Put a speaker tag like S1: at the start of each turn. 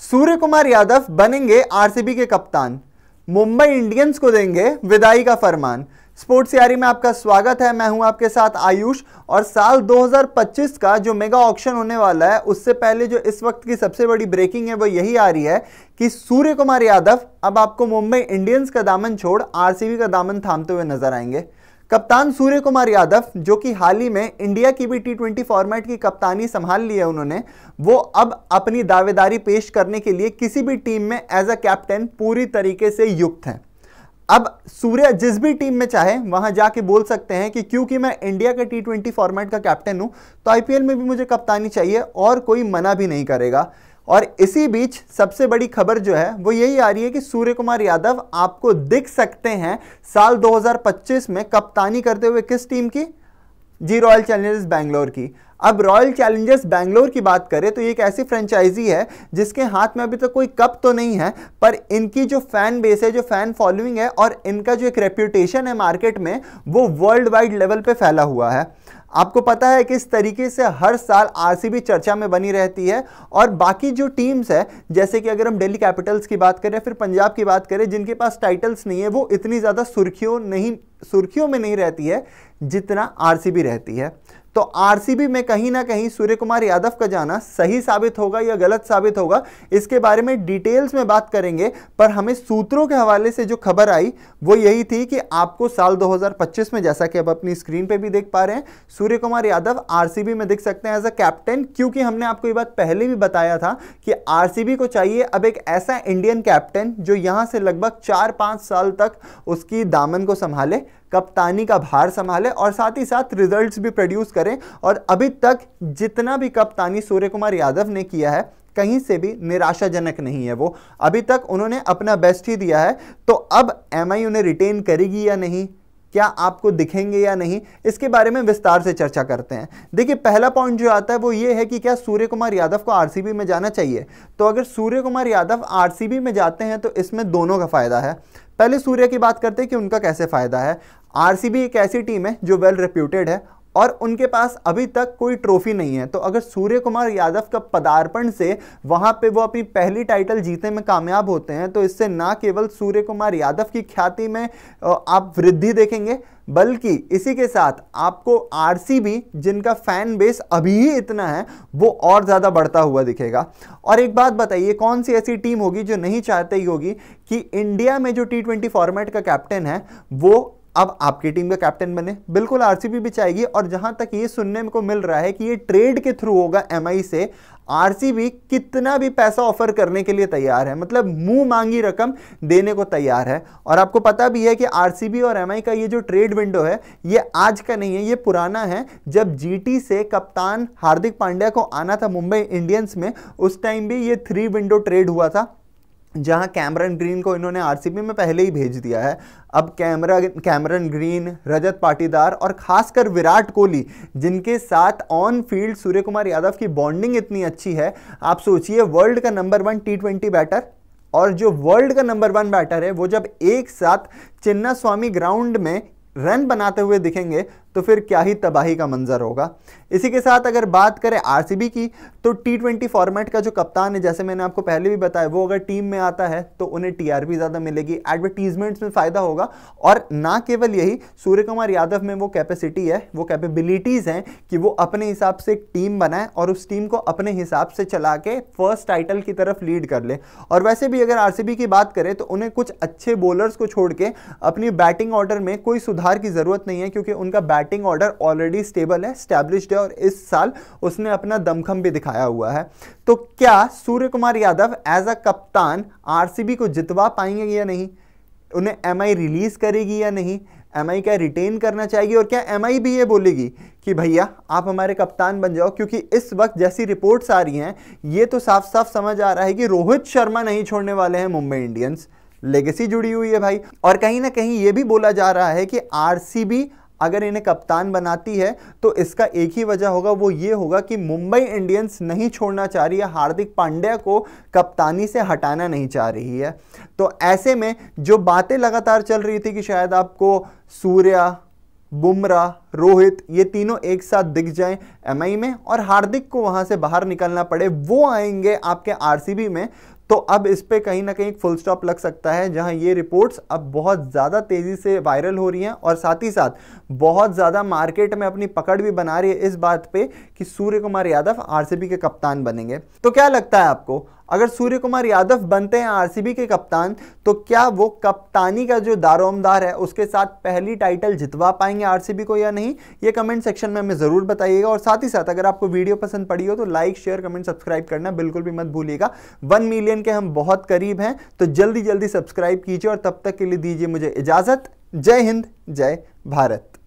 S1: सूर्य कुमार यादव बनेंगे आरसीबी के कप्तान मुंबई इंडियंस को देंगे विदाई का फरमान स्पोर्ट्स यारी में आपका स्वागत है मैं हूं आपके साथ आयुष और साल 2025 का जो मेगा ऑक्शन होने वाला है उससे पहले जो इस वक्त की सबसे बड़ी ब्रेकिंग है वो यही आ रही है कि सूर्य कुमार यादव अब आपको मुंबई इंडियंस का दामन छोड़ आरसीबी का दामन थामते हुए नजर आएंगे कप्तान सूर्य कुमार यादव जो कि हाल ही में इंडिया की भी टी फॉर्मेट की कप्तानी संभाल ली है उन्होंने वो अब अपनी दावेदारी पेश करने के लिए किसी भी टीम में एज अ कैप्टन पूरी तरीके से युक्त हैं अब सूर्य जिस भी टीम में चाहे वहां जाके बोल सकते हैं कि क्योंकि मैं इंडिया के टी ट्वेंटी फॉर्मेट का कैप्टन हूं तो आईपीएल में भी मुझे कप्तानी चाहिए और कोई मना भी नहीं करेगा और इसी बीच सबसे बड़ी खबर जो है वो यही आ रही है कि सूर्य कुमार यादव आपको दिख सकते हैं साल 2025 में कप्तानी करते हुए किस टीम की जी रॉयल चैलेंजर्स बैंगलोर की अब रॉयल चैलेंजर्स बैंगलोर की बात करें तो ये एक ऐसी फ्रेंचाइजी है जिसके हाथ में अभी तक तो कोई कप तो नहीं है पर इनकी जो फैन बेस है जो फैन फॉलोइंग है और इनका जो एक रेप्यूटेशन है मार्केट में वो वर्ल्ड वाइड लेवल पे फैला हुआ है आपको पता है किस तरीके से हर साल आरसीबी चर्चा में बनी रहती है और बाकी जो टीम्स है जैसे कि अगर हम दिल्ली कैपिटल्स की बात करें फिर पंजाब की बात करें जिनके पास टाइटल्स नहीं है वो इतनी ज़्यादा सुर्खियों नहीं सुर्खियों में नहीं रहती है जितना आरसीबी रहती है तो आरसीबी में कहीं ना कहीं सूर्य कुमार यादव का जाना सही साबित होगा या गलत साबित होगा इसके बारे में डिटेल्स में बात करेंगे पर हमें सूत्रों के हवाले से जो खबर आई वो यही थी कि आपको साल 2025 में जैसा कि आप अपनी स्क्रीन पे भी देख पा रहे हैं सूर्य कुमार यादव आर में दिख सकते हैं एज अ कैप्टन क्योंकि हमने आपको ये बात पहले भी बताया था कि आर को चाहिए अब एक ऐसा इंडियन कैप्टन जो यहां से लगभग चार पांच साल तक उसकी दामन को संभाले कप्तानी का भार संभाले और साथ ही साथ रिजल्ट्स भी प्रोड्यूस करें और अभी तक जितना भी कप्तानी सूर्य कुमार यादव ने किया है कहीं से भी निराशाजनक नहीं है वो अभी तक उन्होंने अपना बेस्ट ही दिया है तो अब एम उन्हें रिटेन करेगी या नहीं क्या आपको दिखेंगे या नहीं इसके बारे में विस्तार से चर्चा करते हैं देखिए पहला पॉइंट जो आता है वो ये है कि क्या सूर्य कुमार यादव को आरसीबी में जाना चाहिए तो अगर सूर्य कुमार यादव आरसीबी में जाते हैं तो इसमें दोनों का फ़ायदा है पहले सूर्य की बात करते हैं कि उनका कैसे फ़ायदा है आरसीबी एक ऐसी टीम है जो वेल रिप्यूटेड है और उनके पास अभी तक कोई ट्रॉफी नहीं है तो अगर सूर्य कुमार यादव का पदार्पण से वहां पे वो अपनी पहली टाइटल जीतने में कामयाब होते हैं तो इससे ना केवल सूर्य कुमार यादव की ख्याति में आप वृद्धि देखेंगे बल्कि इसी के साथ आपको आरसीबी जिनका फैन बेस अभी ही इतना है वो और ज़्यादा बढ़ता हुआ दिखेगा और एक बात बताइए कौन सी ऐसी टीम होगी जो नहीं चाहते ही होगी कि इंडिया में जो टी ट्वेंटी फॉर्मेट का कैप्टन है वो अब आपकी टीम का कैप्टन बने बिल्कुल आरसीबी भी चाहेगी और जहां तक ये सुनने को मिल रहा है कि ये ट्रेड के थ्रू होगा एमआई से आरसीबी कितना भी पैसा ऑफर करने के लिए तैयार है मतलब मुंह मांगी रकम देने को तैयार है और आपको पता भी है कि आरसीबी और एमआई का ये जो ट्रेड विंडो है ये आज का नहीं है ये पुराना है जब जीटी से कप्तान हार्दिक पांड्या को आना था मुंबई इंडियंस में उस टाइम भी ये थ्री विंडो ट्रेड हुआ था जहां कैमरन ग्रीन को इन्होंने आरसीबी में पहले ही भेज दिया है अब camera Cameron Green Rajat Patidar और खासकर विराट कोहली जिनके साथ on field Suryakumar Yadav की बॉन्डिंग इतनी अच्छी है आप सोचिए वर्ल्ड का number one T twenty batter और जो वर्ल्ड का नंबर वन बैटर है वो जब एक साथ चिन्ना स्वामी ग्राउंड में रन बनाते हुए दिखेंगे तो फिर क्या ही तबाही का मंजर होगा इसी के साथ अगर बात करें आरसीबी की तो टी ट्वेंटी फॉर्मेट का जो कप्तान है जैसे मैंने आपको पहले भी बताया वो अगर टीम में आता है तो उन्हें टीआरपी ज़्यादा मिलेगी एडवर्टीजमेंट्स में फ़ायदा होगा और ना केवल यही सूर्य कुमार यादव में वो कैपेसिटी है वो कैपेबिलिटीज़ हैं कि वो अपने हिसाब से एक टीम बनाए और उस टीम को अपने हिसाब से चला के फर्स्ट टाइटल की तरफ लीड कर ले और वैसे भी अगर आर की बात करें तो उन्हें कुछ अच्छे बॉलर्स को छोड़ के अपनी बैटिंग ऑर्डर में कोई सुधार की ज़रूरत नहीं है क्योंकि उनका बैटिंग ऑर्डर ऑलरेडी स्टेबल है स्टैब्लिश्ड है और इस साल उसने अपना दमखम भी दिखाया हुआ है तो क्या Suryakumar Yadav as a कप्तान आरसीबी को जितवा पाएंगे या नहीं उन्हें एम रिलीज करेगी या नहीं एम आई क्या रिटेन करना चाहिए और क्या एम भी ये बोलेगी कि भैया आप हमारे कप्तान बन जाओ क्योंकि इस वक्त जैसी रिपोर्ट्स आ रही हैं ये तो साफ साफ समझ आ रहा है कि रोहित शर्मा नहीं छोड़ने वाले हैं मुंबई इंडियंस लेगेसी जुड़ी हुई है भाई और कहीं ना कहीं ये भी बोला जा रहा है कि आरसीबी अगर इन्हें कप्तान बनाती है तो इसका एक ही वजह होगा वो ये होगा कि मुंबई इंडियंस नहीं छोड़ना चाह रही है हार्दिक पांड्या को कप्तानी से हटाना नहीं चाह रही है तो ऐसे में जो बातें लगातार चल रही थी कि शायद आपको सूर्या बुमराह रोहित ये तीनों एक साथ दिख जाएं एमआई में और हार्दिक को वहां से बाहर निकलना पड़े वो आएंगे आपके आरसीबी में तो अब इस पर कहीं ना कहीं फुल स्टॉप लग सकता है जहां ये रिपोर्ट्स अब बहुत ज़्यादा तेज़ी से वायरल हो रही हैं और साथ ही साथ बहुत ज़्यादा मार्केट में अपनी पकड़ भी बना रही है इस बात पे कि सूर्य कुमार यादव आरसीबी के कप्तान बनेंगे तो क्या लगता है आपको अगर सूर्य कुमार यादव बनते हैं आरसीबी के कप्तान तो क्या वो कप्तानी का जो दारोमदार है उसके साथ पहली टाइटल जितवा पाएंगे आरसीबी को या नहीं ये कमेंट सेक्शन में हमें ज़रूर बताइएगा और साथ ही साथ अगर आपको वीडियो पसंद पड़ी हो तो लाइक शेयर कमेंट सब्सक्राइब करना बिल्कुल भी मत भूलिएगा वन मिलियन मिलियन के हम बहुत करीब हैं तो जल्दी जल्दी सब्सक्राइब कीजिए और तब तक के लिए दीजिए मुझे इजाज़त जय हिंद जय भारत